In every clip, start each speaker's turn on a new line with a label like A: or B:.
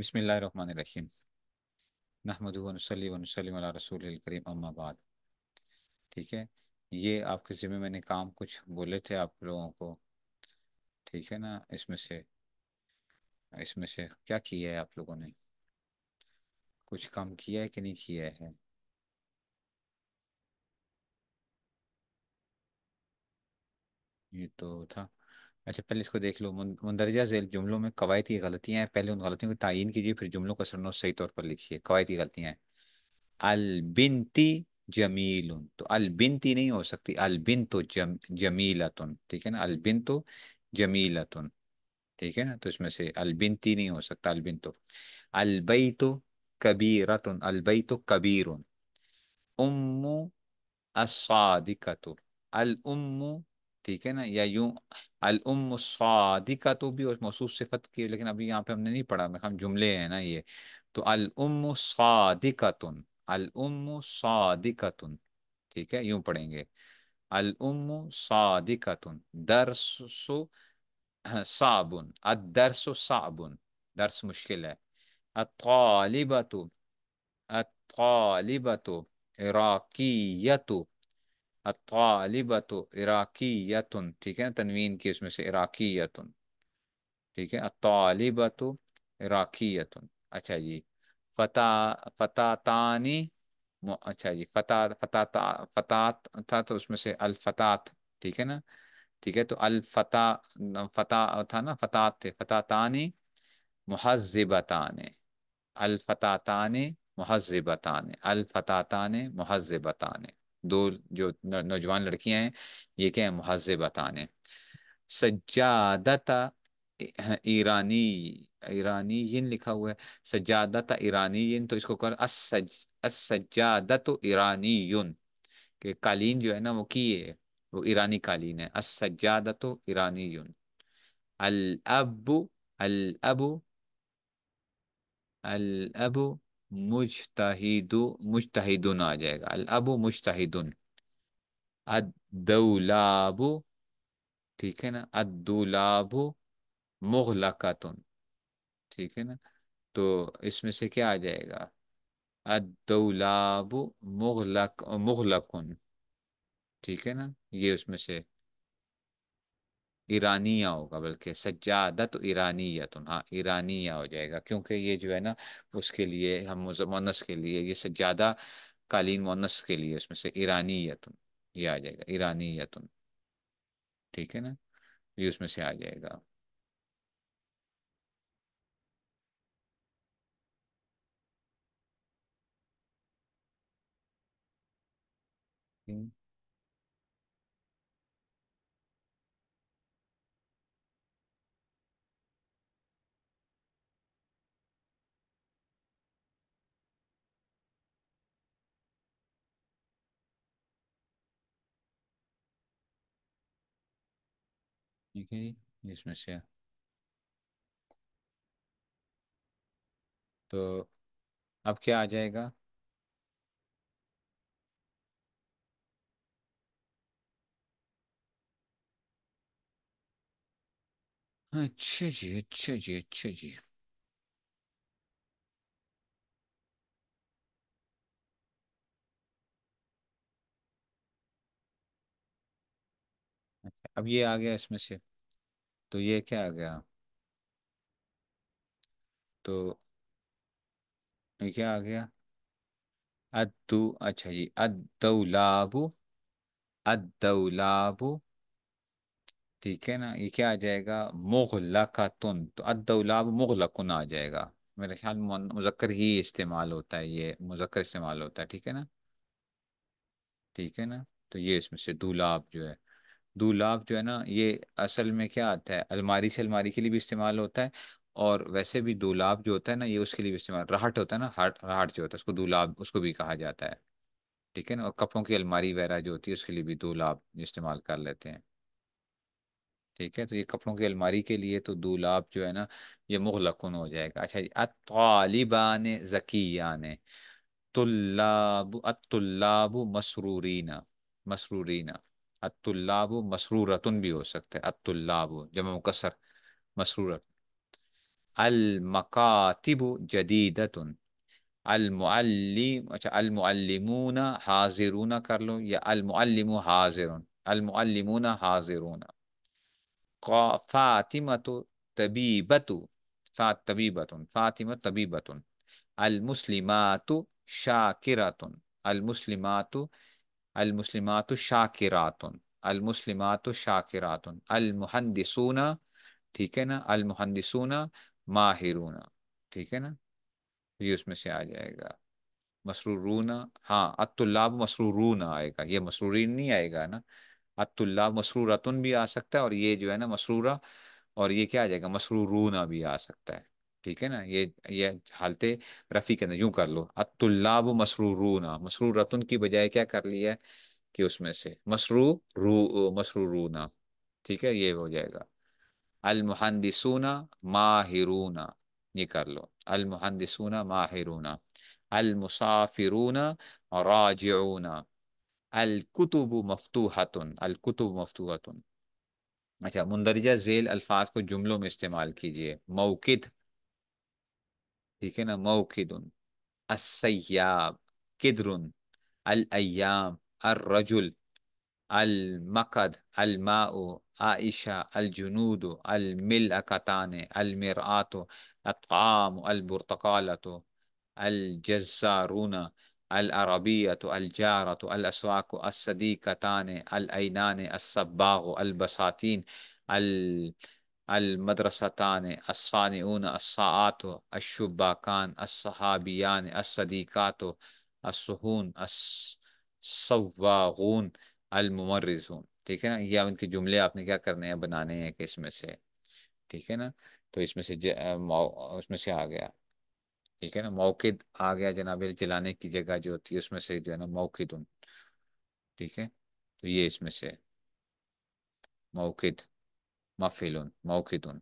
A: بسم اللہ الرحمن الرحیم نحمد صلی ونسلی علی رسول الکریم اما بعد ٹھیک ہے یہ آپ کے ذمہ میں نے کام کچھ بولے تھے آپ لوگوں کو ٹھیک ہے نا اس میں سے اس میں سے کیا کیا ہے آپ لوگوں نے کچھ کام کیا ہے کہ نہیں کیا ہے یہ تو تھا اچھا پہلے اس کو دیکھ لو مندرجہ ذیل جملوں میں قواعتی غلطیاں ہیں پہلے ان غلطیوں کو تعین کیجیے پھر جملوں کا سرنو صحیح طور پر لکھیے قواعتی غلطیاں ہیں البنتی جمیل تو البنتی نہیں ہو سکتی البن تو جم جمیلۃ ٹھیک ہے نا البن تو جمیلۃن ٹھیک ہے نا تو اس میں سے البنتی نہیں ہو سکتا البن تو البئی تو کبیرۃن البئی تو کبیر العم ٹھیک ہے نا یا یوں الام صادقہ کا تو بھی مصوص صفت کی لیکن ابھی یہاں پہ ہم نے نہیں پڑھا ہم جملے ہیں نا یہ تو الم تن الم صادقہ تن ٹھیک ہے یوں پڑھیں گے الم صادقہ تن درس و صابن ادرس و صابن درس مشکل ہے اطالبۃ اطالبۃ اطالبت عراقیتن ٹھیک ہے نا تنوین کی اس میں سے عراقیتن ٹھیک ہے اطالبۃ عراقیتن اچھا جی فتح فطح اچھا جی فتح فتح فطحت تھا تو اس میں سے الفتات ٹھیک ہے نا ٹھیک ہے تو الفتا فتح تھا نا فتات تھے فتاتانی محذبتان الفتاتان محذبتان الفتاتان محذبتان دو جو نوجوان لڑکیاں ہیں یہ کیا ہیں محاذ بطان سجادت ایرانی ایرانی ین لکھا ہوا ہے سجادت ایرانی ین تو اس کو السجادت ایرانی کہ قالین جو ہے نا وہ کی ہے وہ ایرانی قالین ہے السجادت ایرانی ین الابو الابو الابو مجتہدو مجتہدون آ جائے گا الاب ابو الدولاب ٹھیک ہے نا الدولاب مغلقتن ٹھیک ہے نا تو اس میں سے کیا آ جائے گا ادولاب مغلق مغلقن ٹھیک ہے نا یہ اس میں سے ایرانیہ ہوگا بلکہ سجادہ تو ایرانی یتن ہاں ایرانی ہو جائے گا کیونکہ یہ جو ہے نا اس کے لیے ہم مونس کے لیے یہ سجادہ قالین مونس کے لیے اس میں سے ایرانی تن یہ آ جائے گا ایرانی تن ٹھیک ہے نا یہ اس میں سے آ جائے گا تو اب کیا آ جائے گا اچھا جی اچھا جی اچھا جی اب یہ آ گیا اس میں سے تو یہ کیا آ گیا تو کیا آ گیا ادو اچھا یہ جی، ادو ادولا ٹھیک ہے نا یہ کیا آ جائے گا مغل کا تن تو ادولا مغل کن آ جائے گا میرے خیال مذکر ہی استعمال ہوتا ہے یہ مذکر استعمال ہوتا ہے ٹھیک ہے نا ٹھیک ہے نا تو یہ اس میں سے دولاب جو ہے دولاب جو ہے نا یہ اصل میں کیا آتا ہے الماری سے الماری کے لیے بھی استعمال ہوتا ہے اور ویسے بھی دولاب جو ہوتا ہے نا یہ اس کے لیے بھی استعمال راہٹ ہوتا ہے نا ہٹ راہٹ جو ہوتا ہے اس کو دولاب اس کو بھی کہا جاتا ہے ٹھیک ہے نا اور کپوں کی الماری وغیرہ جو ہوتی ہے اس کے لیے بھی دو استعمال کر لیتے ہیں ٹھیک ہے تو یہ کپڑوں کی الماری کے لیے تو دو جو ہے نا یہ مغلقن ہو جائے گا اچھا جی اطالبان نے ذکیان طلاب ات مسرورینہ مسرورینہ مسرورتن بھی ہو سکتا ہے جمع مکسر مسرورت المکاتب جدیدتن المعلم اچھا المعلمون حاضرون کر لو یا المعلم حاضرون المعلمون حاضرون فاطمت طبیبت تبیبۃ طبیبتن فاطم طبیبتن المسلمات شاکرتن شاقرتن المسلمات المسلمات شاکراتن المسلمات شاکراتن المحندسون ٹھیک ہے نا المحندسون ماہرون ماہرونا ٹھیک ہے نا یہ اس میں سے آ جائے گا مسرورون ہاں اطلاب مسرورون آئے گا یہ مسرورین نہیں آئے گا نا اطلاب مسرورتن بھی آ سکتا ہے اور یہ جو ہے نا مسرورہ اور یہ کیا آ جائے گا مسرورونا بھی آ سکتا ہے ٹھیک ہے نا یہ یہ حالت رفیع کے اندر یوں کر لو ات اللہ و مسرو رونا مسرو رتن کی بجائے کیا کر لیا ہے کہ اس میں سے مسرو رو مسرو رونا ٹھیک ہے یہ ہو جائے گا المحند ماہرون یہ کر لو المحند ماہرون المسافرون راجعون الکتب مفتوحتن الکتب مفتوحتن اچھا مندرجہ ذیل الفاظ کو جملوں میں استعمال کیجئے موقت كنا موكد السياب كدر الأيام الرجل المقد الماء عائشة الجنود الملأكتان المرآة الطعام البرتقالة الجزارون العربية الجارة الأسواق الصديقتان الأينان الصباغ البساتين ال... المدرستان اسان اون اسعت اشباقان اسحابیاں اسدیقات و اصہون اس ٹھیک ہے نا یہ ان کے جملے آپ نے کیا کرنے ہیں بنانے ہیں کہ اس میں سے ٹھیک ہے نا تو اس میں سے اس میں سے آ گیا ٹھیک ہے نا موقع آ گیا جناب جلانے کی جگہ جو ہوتی ہے اس میں سے جو ہے نا موقع ٹھیک ہے تو یہ اس میں سے موقعد مفیلون موقعتون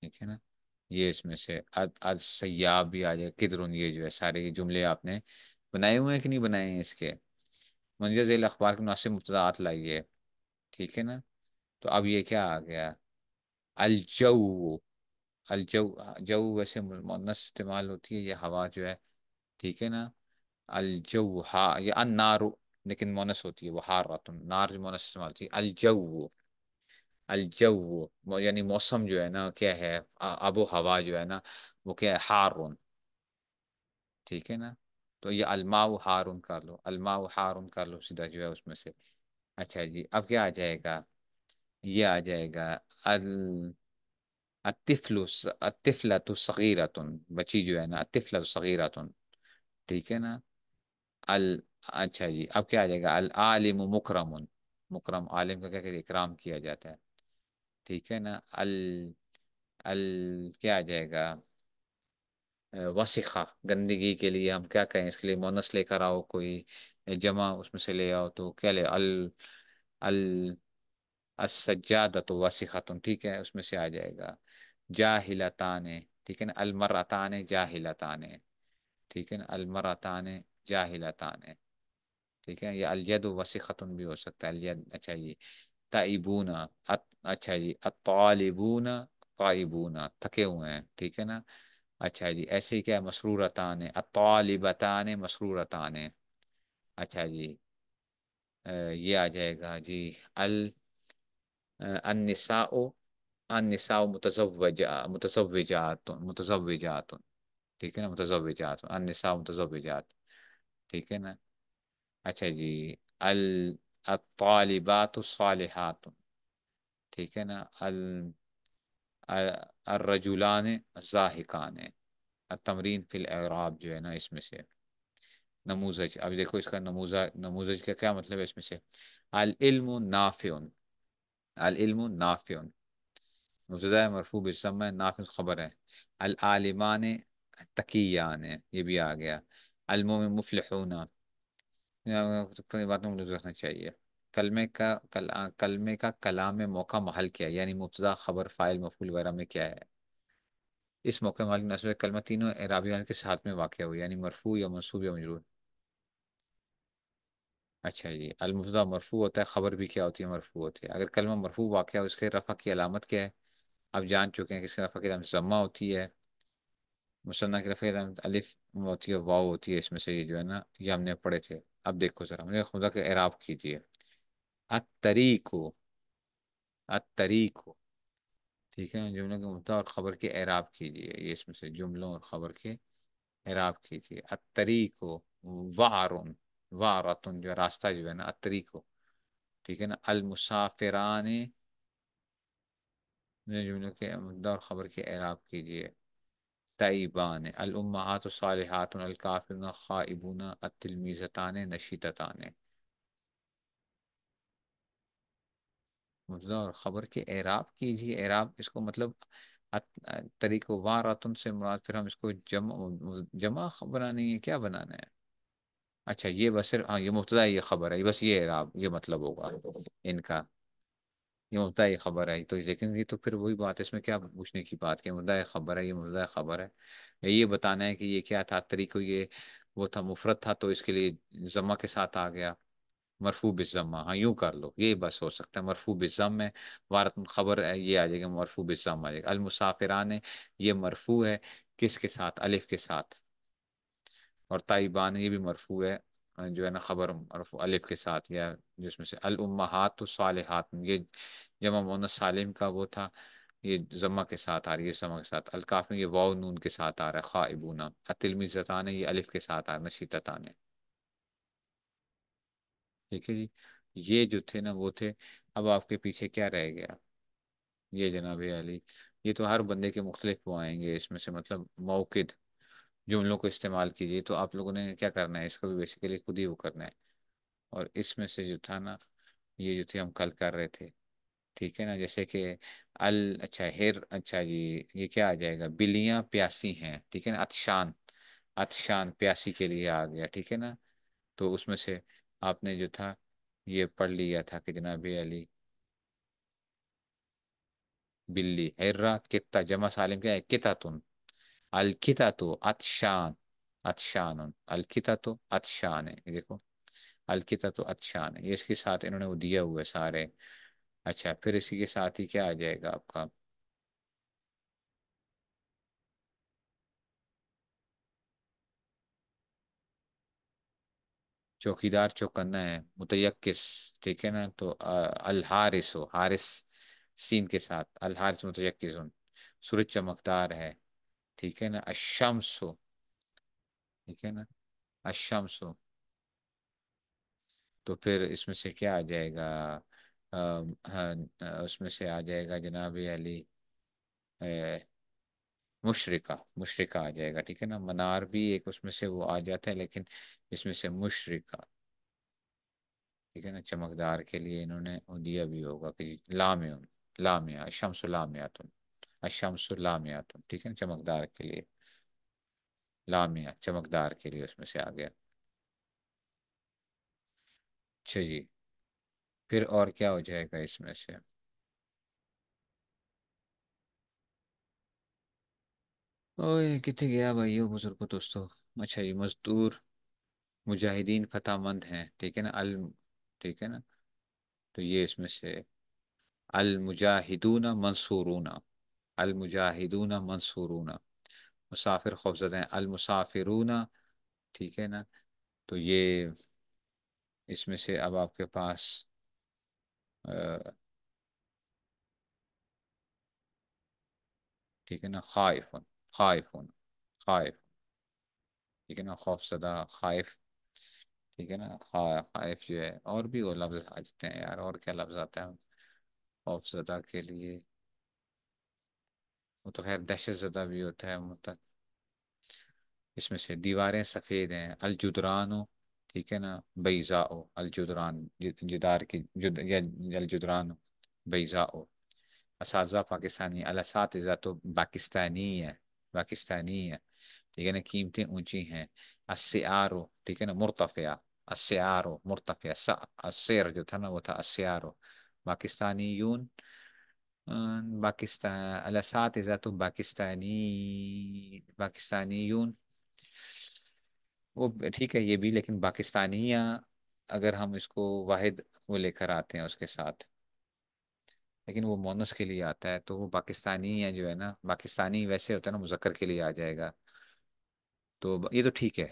A: ٹھیک ہے نا یہ اس میں سے اد اج بھی آ جائے کدرون یہ جو ہے سارے یہ جملے آپ نے بنائے ہوئے ہیں کہ نہیں بنائے ہیں اس کے منجر ذیل اخبار کے مناسب مبتدات لائیے ٹھیک ہے نا تو اب یہ کیا آ گیا الجو الجو جو ویسے مونس استعمال ہوتی ہے یہ ہوا جو ہے ٹھیک ہے نا الجو ہا یہ انارو لیکن مونس ہوتی ہے وہ ہار راتون نار جو مونس استعمال ہوتی ہے الجو الجو یعنی موسم جو ہے نا کیا ہے آب و ہوا جو ہے نا وہ کیا ہے ہارون ٹھیک ہے نا تو یہ الماء و ہارون کر لو الماء و ہارون کر لو سیدھا جو ہے اس میں سے اچھا جی اب کیا آ جائے گا یہ آ جائے گا الطفل عطف لط بچی جو ہے نا صغیرتن ٹھیک ہے نا ال اچھا جی اب کیا آ جائے گا العالم مکرم مکرم عالم کا کیا کہتے اکرام کیا جاتا ہے ٹھیک ہے نا ال ال کیا آ جائے گا وسیخہ گندگی کے لیے ہم کیا کہیں اس کے لیے مونس لے کر آؤ کوئی جمع اس میں سے لے آؤ تو کیا لے ال ال الجاد وسیختن ٹھیک ہے اس میں سے آ جائے گا جاہلتان ٹھیک ہے نا المرطان جاہلتان ٹھیک ہے نا المرطان جاہلتان ٹھیک ہے یہ الید وسیختن بھی ہو سکتا ہے الید اچھا یہ تائبون اچھا جی اطالبونا قائبون تھکے ہوئے ہیں ٹھیک ہے نا اچھا جی ایسے ہی کیا ہے مسرورتان الطالبتان مسرورتان اچھا جی یہ آ جائے گا جی ال النساء النساء متزوجات متزوجات متزوجات ٹھیک ہے نا متزوجات النساء متزوجات ٹھیک ہے نا اچھا جی ال الطالبات ٹھیک ہے نا المرجولان ذاہقان التمرین فی الاعراب جو ہے نا اس میں سے نموزج اب دیکھو اس کا نموزہ نموز کا کیا مطلب ہے اس میں سے العلم و ناف الم و نافیزۂ مرفوب ناف خبر ہے العالمان تقیان یہ بھی آ گیا اللم مفلحون بات میں رکھنا چاہیے کلمے کا کل کلمے کا کلام موقع محل کیا ہے یعنی مبتدا خبر فائل مفول وغیرہ میں کیا ہے اس موقع محل نصب کلمہ تینوں رابیان کے ساتھ میں واقع ہوئی یعنی مرفوع یا منصوب یا مجرور اچھا جی المبتدا مرفوع ہوتا ہے خبر بھی کیا ہوتی ہے مرفوع ہوتی ہے اگر کلمہ مرفوع واقع ہو اس کے رفع کی علامت کیا ہے آپ جان چکے ہیں کہ اس کے رفع کی علامت ضمہ ہوتی ہے کی رفع کی علامت الف ہوتی ہے واؤ ہوتی ہے اس میں سے یہ جو ہے نا یہ ہم نے پڑھے تھے اب دیکھو ذرا مجھے خدا کے اعراب کیجیے اتریکو اتریکو ٹھیک ہے جملوں کے مبتدا اور خبر کے اعراب کیجیے یہ اس میں سے جملوں اور خبر کے اعراب کیجیے اتریکو وارن وارتن جو راستہ جو ہے نا اتریکو ٹھیک ہے نا المسافران جملوں کے مبتدا اور خبر کے اعراب کیجیے الامہات خائبون التلمیزتان نشیتتان نشیتا مطلب اور خبر کے اعراب کیجیے اعراب اس کو مطلب طریق و تم سے مراد پھر ہم اس کو جمع جمع ہیں کیا بنانا ہے اچھا یہ بس صرف ہاں یہ مبتدا یہ خبر ہے یہ بس یہ اعراب یہ مطلب ہوگا ان کا یہ عمدہ یہ خبر ہے تو لیکن یہ تو پھر وہی بات ہے اس میں کیا پوچھنے کی بات کہ عردہ یہ خبر ہے یہ مددہ خبر ہے یہ بتانا ہے کہ یہ کیا تھا طریقہ یہ وہ تھا مفرد تھا تو اس کے لیے ذمہ کے ساتھ آ گیا مرفو بزمہ ہاں یوں کر لو یہ بس ہو سکتا ہے مرفو بزم ہے وارت خبر ہے یہ آ جائے گا مرفو بزم آ جائے گا المسافران ہے یہ مرفو ہے کس کے ساتھ الف کے ساتھ اور طائبان یہ بھی مرفو ہے جو ہے نا خبر الف کے ساتھ یا جس میں سے الما ہات و صالحات یہ جمع مون سالم کا وہ تھا یہ ضمہ کے ساتھ آ رہی ہے ضمہ کے ساتھ القاف میں یہ نون کے ساتھ آ رہا ہے خواہ ابونا ہے یہ الف کے ساتھ آ رہا ہے نشیتا ٹھیک ہے جی یہ جو تھے نا وہ تھے اب آپ کے پیچھے کیا رہ گیا یہ جناب علی یہ تو ہر بندے کے مختلف وہ آئیں گے اس میں سے مطلب موقد جملوں کو استعمال کیجیے تو آپ لوگوں نے کیا کرنا ہے اس کو بھی بیسیکلی خود ہی وہ کرنا ہے اور اس میں سے جو تھا نا یہ جو تھی ہم کل کر رہے تھے ٹھیک ہے نا جیسے کہ ال اچھا ہر اچھا جی یہ کیا آ جائے گا بلیاں پیاسی ہیں ٹھیک ہے نا اتشان اتشان پیاسی کے لیے آ گیا ٹھیک ہے نا تو اس میں سے آپ نے جو تھا یہ پڑھ لیا تھا کہ جناب علی بلی ہیرا کتا جمع سالم کیا ہے کتا تن الکتا تو اتشان اتشان الکتا تو اتشان ہے یہ دیکھو الکتا تو اتشان ہے یہ اس کے ساتھ انہوں نے وہ دیا ہوا ہے سارے اچھا پھر اسی کے ساتھ ہی کیا آ جائے گا آپ کا چوکیدار چوکنا ہے متیقس ٹھیک ہے نا تو ہو ہارس سین کے ساتھ الحارس متیقس سورج چمکدار ہے ٹھیک ہے نا ہو ٹھیک ہے نا اشمس ہو تو پھر اس میں سے کیا آ جائے گا ہاں، اس میں سے آ جائے گا جناب علی مشرقہ مشرقہ آ جائے گا ٹھیک ہے نا منار بھی ایک اس میں سے وہ آ جاتا ہے لیکن اس میں سے مشرقہ ٹھیک ہے نا چمکدار کے لیے انہوں نے دیا بھی ہوگا کہ لامیہ جی، لامعن لامیہ شمس لامیہ تم الشمس مص تو ٹھیک ہے نا چمکدار کے لیے لامیا چمکدار کے لیے اس میں سے آ گیا اچھا جی پھر اور کیا ہو جائے گا اس میں سے اوے کتنے گیا بھائی ہو بزرگوں دوستو اچھا جی مزدور مجاہدین فتح مند ہیں ٹھیک ہے نا ال ٹھیک ہے نا تو یہ اس میں سے المجاہدون منصورون المجاہدون منصورون مسافر ہیں المسافرون ٹھیک ہے نا تو یہ اس میں سے اب آپ کے پاس ٹھیک ہے نا خائف خائف خائف ٹھیک ہے نا خوف زدہ خائف ٹھیک ہے نا خائف جو ہے اور بھی وہ لفظ آ جاتے ہیں یار اور کیا لفظ آتا ہے خوف زدہ کے لیے وہ تو خیر دہشت زدہ بھی ہوتا ہے مطلب اس میں سے دیواریں سفید ہیں الجدران ٹھیک ہے نا بیزا او بیزا او اساتذہ پاکستانی الساتذہ تو پاکستانی ہے پاکستانی ہے ٹھیک ہے نا قیمتیں اونچی ہیں اسیہ ہو ٹھیک ہے نا مرتفیہ مرتفع آر جو مرتفیہ نا وہ تھا ہو پاکستانی یون پاکستانی پاکستانی وہ ٹھیک ہے یہ بھی لیکن پاکستانیہ اگر ہم اس کو واحد وہ لے کر آتے ہیں اس کے ساتھ لیکن وہ مونس کے لیے آتا ہے تو وہ پاکستانی جو ہے نا پاکستانی ویسے ہوتا ہے نا مذکر کے لیے آ جائے گا تو یہ تو ٹھیک ہے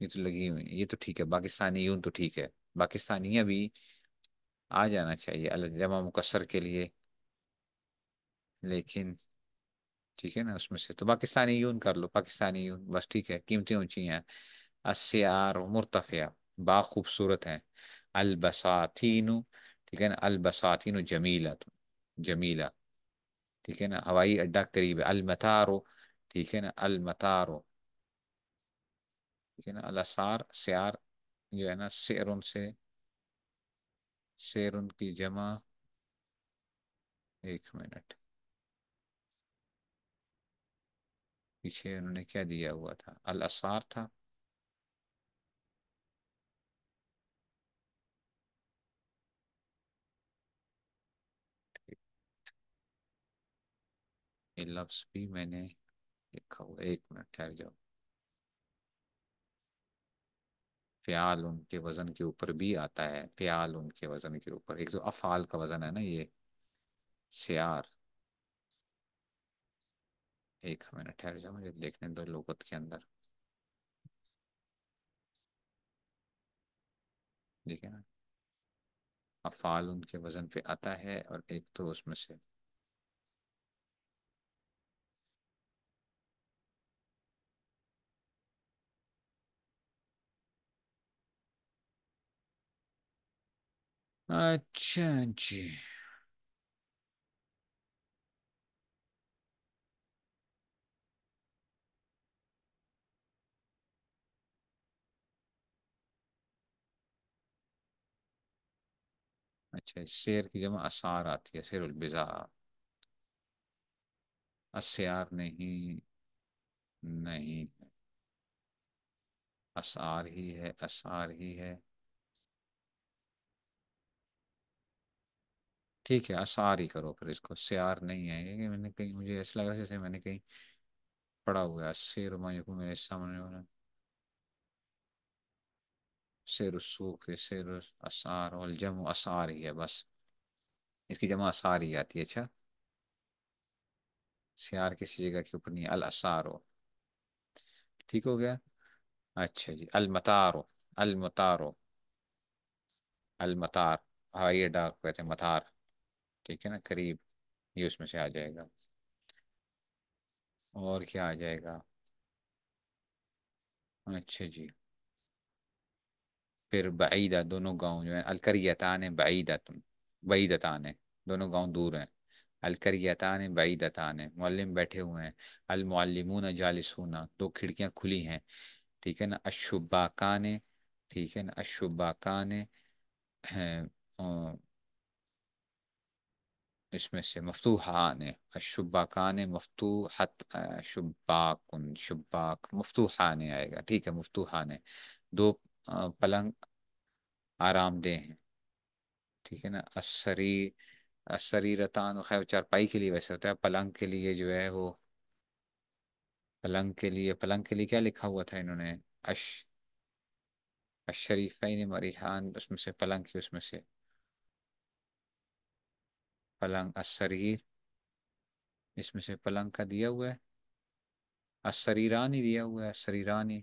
A: یہ تو لگی ہوئی یہ تو ٹھیک ہے پاکستانی یون تو ٹھیک ہے پاکستانیہ بھی آ جانا چاہیے الجماع مقصر کے لیے لیکن ٹھیک ہے نا اس میں سے تو پاکستانی یون کر لو پاکستانی یون بس ٹھیک ہے قیمتیں اونچی ہیں مرتفیہ با خوبصورت ہیں البساتین ٹھیک ہے نا البساتین و جمیلا جمیلا ٹھیک ہے نا ہوائی اڈہ قریب ہے المتارو ٹھیک ہے نا المتارو ٹھیک ہے نا السار سیار جو ہے نا سیرون سے شر ان کی جمع ایک منٹ پیچھے انہوں نے کیا دیا ہوا تھا الاسار تھا لفظ بھی میں نے لکھا ہوا ایک منٹ ٹھہر جاؤ فعال ان کے وزن کے اوپر بھی آتا ہے فعال ان کے وزن کے اوپر ایک جو افعال کا وزن ہے نا یہ سیار ایک ٹھہر مجھے دیکھنے دو لغت کے اندر نا افعال ان کے وزن پہ آتا ہے اور ایک تو اس میں سے اچھا جی اچھا شیر کی جمع اسار آتی ہے شیر البزا اسیار نہیں نہیں اسار ہی ہے اسار ہی ہے ٹھیک ہے آثار ہی کرو پھر اس کو سیار نہیں ہے کہ میں نے کہیں مجھے ایسا لگ رہا ہے جیسے میں نے کہیں پڑا ہوا ہے شیر سامنے والا سیر السوق سیر الجم و آسار ہی ہے بس اس کی جمع آثار ہی آتی ہے اچھا سیار کسی جگہ کے اوپر نہیں الاسار ہو ٹھیک ہو گیا اچھا جی المتار ہو المتارو المتار ہائی ڈاک کہتے متار ٹھیک ہے نا قریب یہ اس میں سے آ جائے گا اور کیا آ جائے گا اچھا جی پھر بعیدہ دونوں گاؤں جو ہیں ہے الکریاتان بعید بعیدان دونوں گاؤں دور ہیں الکر بعیدتان ہے معلم بیٹھے ہوئے ہیں المعلمون جالسون دو کھڑکیاں کھلی ہیں ٹھیک ہے نا اشباقان ٹھیک ہے نا اشباکان نے اس میں سے مفتوحان شباکان مفتوحت شباک شباک مفتوحان آئے گا ٹھیک ہے مفتوحان ہے دو پلنگ آرام دہ ہیں ٹھیک ہے نا اسری اسری رتان خیر چارپائی کے لیے ویسے ہوتا ہے پلنگ کے لیے جو ہے وہ پلنگ کے لیے پلنگ کے لیے کیا لکھا ہوا تھا انہوں نے اش اشریفین مریحان اس میں سے پلنگ کی اس میں سے پلنگ اسریر اس میں سے پلنگ کا دیا ہوا ہے سریرانی دیا ہوا ہے سریرانی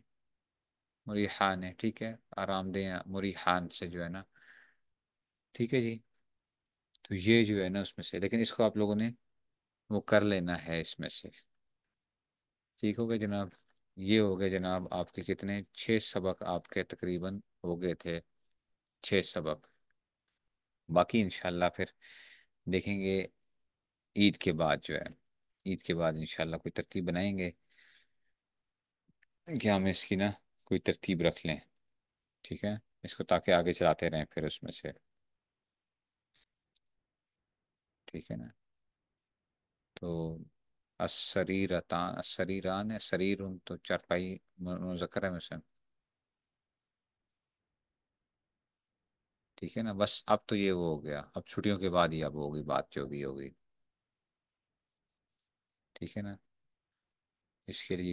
A: مریحان ہے ٹھیک ہے آرام دہ مریحان سے جو ہے نا ٹھیک ہے جی تو یہ جو ہے نا اس میں سے لیکن اس کو آپ لوگوں نے وہ کر لینا ہے اس میں سے ٹھیک گیا جناب یہ ہو گئے جناب آپ کے کتنے چھ سبق آپ کے تقریباً ہو گئے تھے چھ سبق باقی انشاءاللہ اللہ پھر دیکھیں گے عید کے بعد جو ہے عید کے بعد انشاءاللہ کوئی ترتیب بنائیں گے کہ ہم اس کی نا کوئی ترتیب رکھ لیں ٹھیک ہے اس کو تاکہ آگے چلاتے رہیں پھر اس میں سے ٹھیک ہے نا تو اسریران ہے سریر تو چارپائی مذکر ہے اس ٹھیک ہے نا بس اب تو یہ وہ ہو گیا اب چھٹیوں کے بعد ہی اب ہوگی بات جو بھی ہوگی ٹھیک ہے نا اس کے لیے